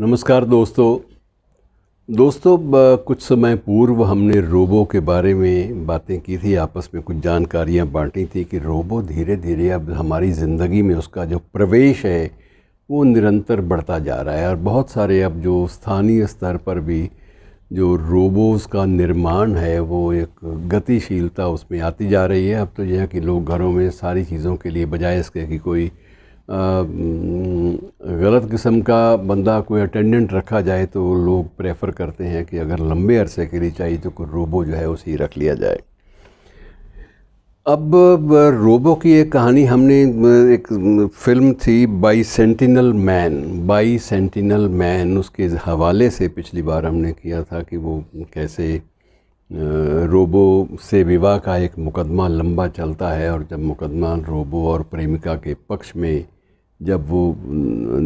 नमस्कार दोस्तों दोस्तों कुछ समय पूर्व हमने रोबो के बारे में बातें की थी आपस में कुछ जानकारियां बांटी थी कि रोबो धीरे धीरे अब हमारी ज़िंदगी में उसका जो प्रवेश है वो निरंतर बढ़ता जा रहा है और बहुत सारे अब जो स्थानीय स्तर पर भी जो रोबोस का निर्माण है वो एक गतिशीलता उसमें आती जा रही है अब तो यह कि लोग घरों में सारी चीज़ों के लिए बजाय इसके कि कोई गलत किस्म का बंदा कोई अटेंडेंट रखा जाए तो लोग प्रेफर करते हैं कि अगर लंबे अरसे के लिए चाहिए तो कोई रोबो जो है उसे ही रख लिया जाए अब रोबो की एक कहानी हमने एक फिल्म थी bicentennial man bicentennial man उसके हवाले से पिछली बार हमने किया था कि वो कैसे रोबो से विवाह का एक मुकदमा लंबा चलता है और जब मुकदमा रोबो और प्रेमिका के पक्ष में जब वो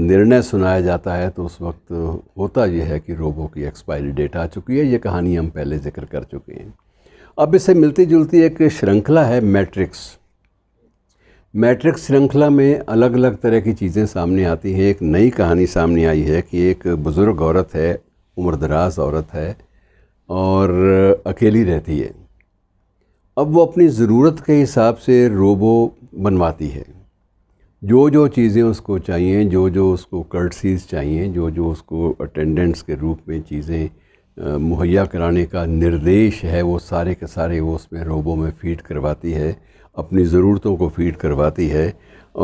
निर्णय सुनाया जाता है तो उस वक्त होता यह है कि रोबो की एक्सपायरी डेट आ चुकी है ये कहानी हम पहले जिक्र कर चुके हैं अब इससे मिलती जुलती एक श्रृंखला है मैट्रिक्स मैट्रिक्स श्रृंखला में अलग अलग तरह की चीज़ें सामने आती हैं एक नई कहानी सामने आई है कि एक बुज़ुर्ग औरत है उम्रदराज औरत है और अकेली रहती है अब वो अपनी ज़रूरत के हिसाब से रोबो बनवाती है जो जो चीज़ें उसको चाहिए जो जो उसको कर्टसीज़ चाहिए जो जो उसको अटेंडेंस के रूप में चीज़ें मुहैया कराने का निर्देश है वो सारे के सारे वो उसमें रोबो में फीड करवाती है अपनी ज़रूरतों को फीड करवाती है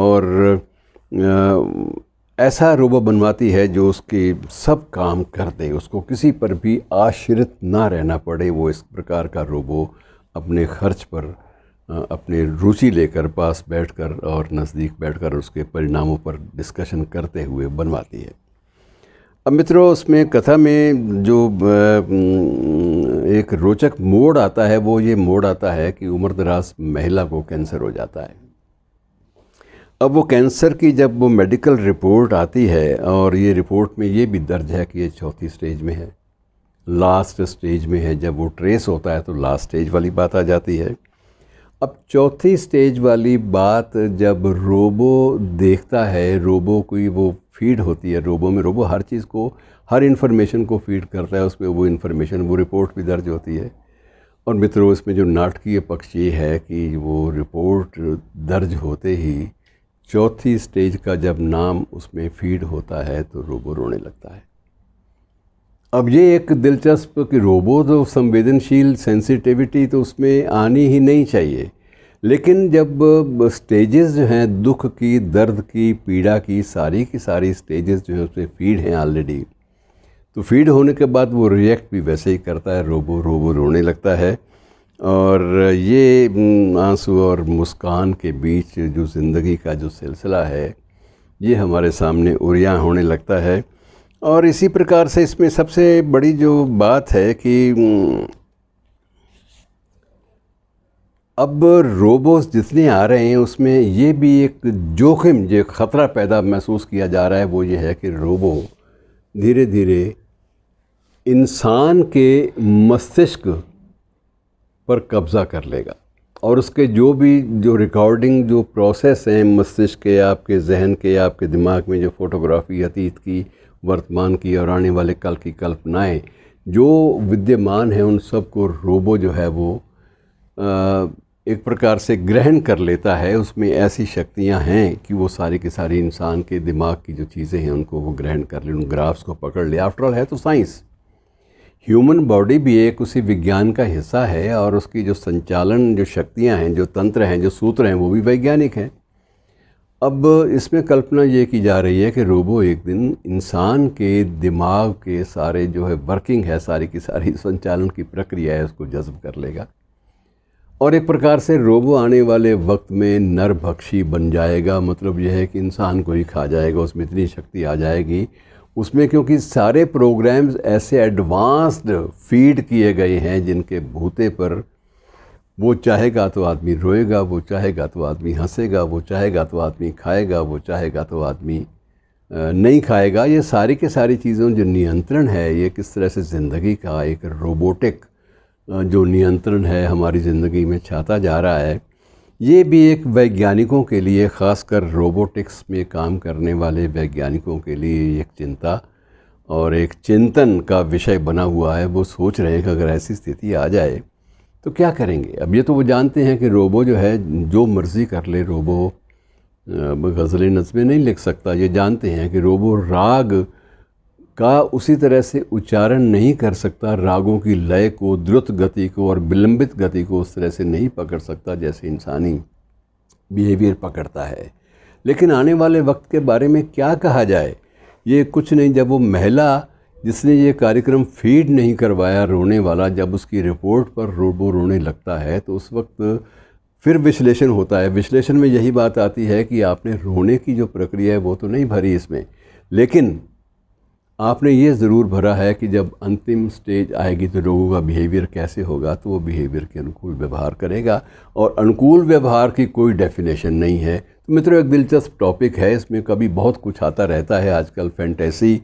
और ऐसा रोबो बनवाती है जो उसके सब काम कर दे उसको किसी पर भी आश्रित ना रहना पड़े वो इस प्रकार का रोबो अपने खर्च पर अपने रुचि लेकर पास बैठकर और नज़दीक बैठकर उसके परिणामों पर डिस्कशन करते हुए बनवाती है अब मित्रों उसमें कथा में जो एक रोचक मोड़ आता है वो ये मोड़ आता है कि उम्र दराज महिला को कैंसर हो जाता है अब वो कैंसर की जब वो मेडिकल रिपोर्ट आती है और ये रिपोर्ट में ये भी दर्ज है कि ये चौथी स्टेज में है लास्ट स्टेज में है जब वो ट्रेस होता है तो लास्ट स्टेज वाली बात आ जाती है अब चौथी स्टेज वाली बात जब रोबो देखता है रोबो कोई वो फीड होती है रोबो में रोबो हर चीज़ को हर इन्फॉर्मेशन को फीड करता है उसमें वो इन्फॉर्मेशन वो रिपोर्ट भी दर्ज होती है और मित्रों इसमें जो नाटकीय पक्ष ये है कि वो रिपोर्ट दर्ज होते ही चौथी स्टेज का जब नाम उसमें फीड होता है तो रोबो रोने लगता है अब ये एक दिलचस्प कि रोबोट तो संवेदनशील सेंसिटिविटी तो उसमें आनी ही नहीं चाहिए लेकिन जब स्टेजेस जो हैं दुख की दर्द की पीड़ा की सारी की सारी स्टेजेस जो हैं उसमें फीड हैं ऑलरेडी तो फीड होने के बाद वो रिएक्ट भी वैसे ही करता है रोबो रोबो रोने लगता है और ये आंसू और मुस्कान के बीच जो ज़िंदगी का जो सिलसिला है ये हमारे सामने उरिया होने लगता है और इसी प्रकार से इसमें सबसे बड़ी जो बात है कि अब रोबोट्स जितने आ रहे हैं उसमें ये भी एक जोखिम जो ख़तरा पैदा महसूस किया जा रहा है वो ये है कि रोबो धीरे धीरे इंसान के मस्तिष्क पर कब्ज़ा कर लेगा और उसके जो भी जो रिकॉर्डिंग जो प्रोसेस हैं मस्तिष्क के आपके जहन के आपके दिमाग में जो फ़ोटोग्राफी अतीत की वर्तमान की और आने वाले कल की कल्पनाएं जो विद्यमान हैं उन सब को रोबो जो है वो आ, एक प्रकार से ग्रहण कर लेता है उसमें ऐसी शक्तियां हैं कि वो सारी की सारी इंसान के दिमाग की जो चीज़ें हैं उनको वो ग्रहण कर ले उन ग्राफ्स को पकड़ ले ऑल है तो साइंस ह्यूमन बॉडी भी एक उसी विज्ञान का हिस्सा है और उसकी जो संचालन जो शक्तियाँ हैं जो तंत्र हैं जो सूत्र हैं वो भी वैज्ञानिक हैं अब इसमें कल्पना ये की जा रही है कि रोबो एक दिन इंसान के दिमाग के सारे जो है वर्किंग है सारी की सारी संचालन की प्रक्रिया है उसको जज्ब कर लेगा और एक प्रकार से रोबो आने वाले वक्त में नरभक्षी बन जाएगा मतलब यह है कि इंसान को ही खा जाएगा उसमें इतनी शक्ति आ जाएगी उसमें क्योंकि सारे प्रोग्राम्स ऐसे एडवांस्ड फीड किए गए हैं जिनके भूते पर वो चाहेगा तो आदमी रोएगा वो चाहेगा तो आदमी हंसेगा वो चाहेगा तो आदमी खाएगा वो चाहेगा तो आदमी नहीं खाएगा ये सारी के सारी चीज़ों जो नियंत्रण है ये किस तरह से ज़िंदगी का एक रोबोटिक जो नियंत्रण है हमारी ज़िंदगी में छाता जा रहा है ये भी एक वैज्ञानिकों के लिए ख़ासकर रोबोटिक्स में काम करने वाले वैज्ञानिकों के लिए एक चिंता और एक चिंतन का विषय बना हुआ है वो सोच रहे हैं कि अगर ऐसी स्थिति आ जाए तो क्या करेंगे अब ये तो वो जानते हैं कि रोबो जो है जो मर्ज़ी कर ले रोबो गज़ल नज़में नहीं लिख सकता ये जानते हैं कि रोबो राग का उसी तरह से उच्चारण नहीं कर सकता रागों की लय को द्रुत गति को और विलंबित गति को उस तरह से नहीं पकड़ सकता जैसे इंसानी बिहेवियर पकड़ता है लेकिन आने वाले वक्त के बारे में क्या कहा जाए ये कुछ नहीं जब वो महिला जिसने ये कार्यक्रम फीड नहीं करवाया रोने वाला जब उसकी रिपोर्ट पर रो बो रोने लगता है तो उस वक्त फिर विश्लेषण होता है विश्लेषण में यही बात आती है कि आपने रोने की जो प्रक्रिया है वो तो नहीं भरी इसमें लेकिन आपने ये ज़रूर भरा है कि जब अंतिम स्टेज आएगी तो लोगों का बिहेवियर कैसे होगा तो वो बिहेवियर के अनुकूल व्यवहार करेगा और अनुकूल व्यवहार की कोई डेफिनेशन नहीं है तो मित्रों एक दिलचस्प टॉपिक है इसमें कभी बहुत कुछ आता रहता है आजकल फैंटेसी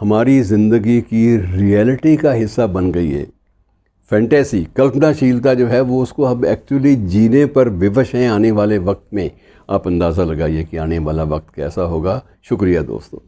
हमारी ज़िंदगी की रियलिटी का हिस्सा बन गई है फैंटेसी कल्पनाशीलता जो है वो उसको अब एक्चुअली जीने पर विवश हैं आने वाले वक्त में आप अंदाज़ा लगाइए कि आने वाला वक्त कैसा होगा शुक्रिया दोस्तों